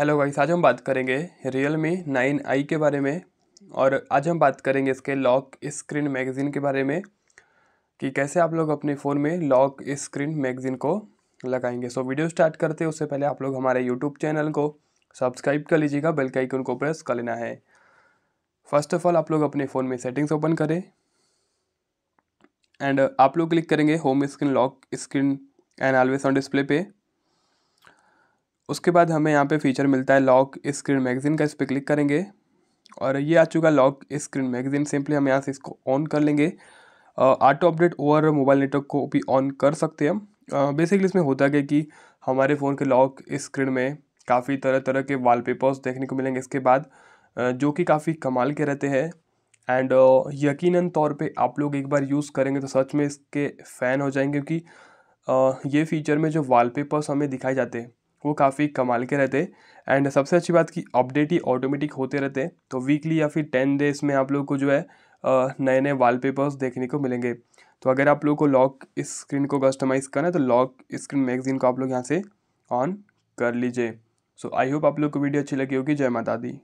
hello guys आज हम बात करेंगे रियल मी नाइन आई के बारे में और आज हम बात करेंगे इसके लॉक स्क्रीन मैगज़ीन के बारे में कि कैसे आप लोग अपने फ़ोन में लॉक स्क्रीन मैगज़ीन को लगाएंगे सो वीडियो स्टार्ट करते हैं उससे पहले आप लोग हमारे यूट्यूब चैनल को सब्सक्राइब कर लीजिएगा बेल के आइकन को प्रेस कर लेना है फर्स्ट ऑफ ऑल आप लोग अपने फ़ोन में सेटिंग्स ओपन करें एंड आप लोग क्लिक करेंगे home screen lock screen and always on display पे उसके बाद हमें यहाँ पे फीचर मिलता है लॉक स्क्रीन मैगज़ीन का इस पर क्लिक करेंगे और ये आ चुका लॉक स्क्रीन मैगज़ीन सिंपली हम यहाँ से इसको ऑन कर लेंगे auto update over mobile network को भी ऑन कर सकते हैं हम बेसिकली इसमें होता है कि हमारे फ़ोन के लॉक स्क्रीन में काफ़ी तरह तरह के वाल देखने को मिलेंगे इसके बाद जो कि काफ़ी कमाल के रहते हैं एंड यकीनन तौर पे आप लोग एक बार यूज़ करेंगे तो सच में इसके फ़ैन हो जाएंगे क्योंकि ये फीचर में जो वॉलपेपर्स हमें दिखाए जाते हैं वो काफ़ी कमाल के रहते एंड सबसे अच्छी बात कि अपडेट ही ऑटोमेटिक होते रहते हैं तो वीकली या फिर टेन डेज़ में आप लोग को जो है नए नए वॉलपेपर्स देखने को मिलेंगे तो अगर आप लोग को लॉक स्क्रीन को कस्टमाइज़ करना है तो लॉक स्क्रीन मैगजीन को आप लोग यहाँ से ऑन कर लीजिए सो आई होप आप लोग को वीडियो अच्छी लगी होगी जय माता दी